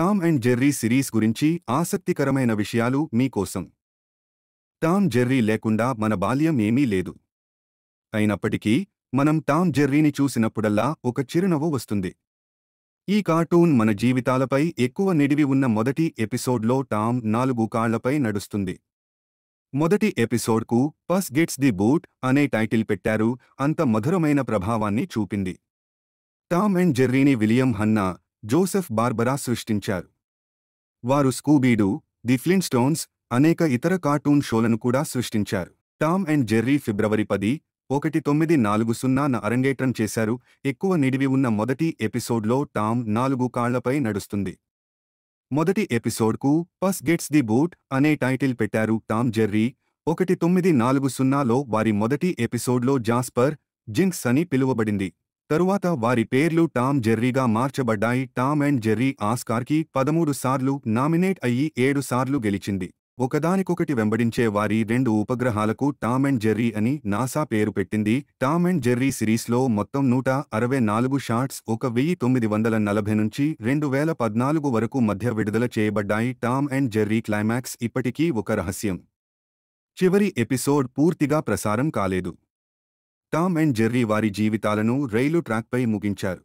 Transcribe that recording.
Tom and Jerry series గురించి ఆసక్తికరమైన విషయాలు మీకోసం టామ్ జెర్రీ లేకుండా మన బాల్యం ఏమీ లేదు అయినప్పటికీ మనం టామ్ జెర్రీని చూసినప్పుడల్లా ఒక చిరునవ్వు వస్తుంది ఈ కార్టూన్ మన జీవితాలపై ఎక్కువ నిడివి ఉన్న మొదటి ఎపిసోడ్లో టామ్ నాలుగు కాళ్లపై నడుస్తుంది మొదటి ఎపిసోడ్కు పస్ గెట్స్ ది బూట్ అనే టైటిల్ పెట్టారు అంత మధురమైన ప్రభావాన్ని చూపింది టామ్ అండ్ జెర్రీని విలియం హన్నా జోసెఫ్ బార్బరా సృష్టించారు వారు స్కూబీడు ది ఫ్లింట్స్టోన్స్ అనేక ఇతర కార్టూన్ షోలను కూడా సృష్టించారు టామ్ అండ్ జెర్రీ ఫిబ్రవరి పది ఒకటి తొమ్మిది నాలుగు సున్నాన అరంగేట్రం చేశారు ఎక్కువ నిడివి ఉన్న మొదటి ఎపిసోడ్లో టామ్ నాలుగు కాళ్లపై నడుస్తుంది మొదటి ఎపిసోడ్కు పస్ గెట్స్ ది బూట్ అనే టైటిల్ పెట్టారు టామ్ జెర్రీ ఒకటి తొమ్మిది నాలుగు సున్నాలో వారి మొదటి ఎపిసోడ్లో జాస్పర్ జింక్స్ అని పిలువబడింది తరువాత వారి పేర్లు టామ్ జెర్రీగా మార్చబడ్డాయి టామ్ అండ్ జెర్రీ ఆస్కార్కి పదమూడు సార్లు నామినేట్ అయ్యి ఏడు సార్లు గెలిచింది ఒకదానికొకటి వెంబడించే వారి రెండు ఉపగ్రహాలకు టామ్ అండ్ జెర్రీ అని నాసా పేరు పెట్టింది టామ్ అండ్ జెర్రీ సిరీస్లో మొత్తం నూట అరవై నాలుగు షాట్స్ ఒక వెయ్యి తొమ్మిది వందల నలభై నుంచి రెండు వేల పద్నాలుగు వరకు మధ్య విడుదల చేయబడ్డాయి టామ్ అండ్ జెర్రీ క్లైమాక్స్ ఇప్పటికీ ఒక రహస్యం చివరి ఎపిసోడ్ పూర్తిగా ప్రసారం కాలేదు టామ్ అండ్ జెర్రీ వారి జీవితాలను రైలు ట్రాక్పై ముగించారు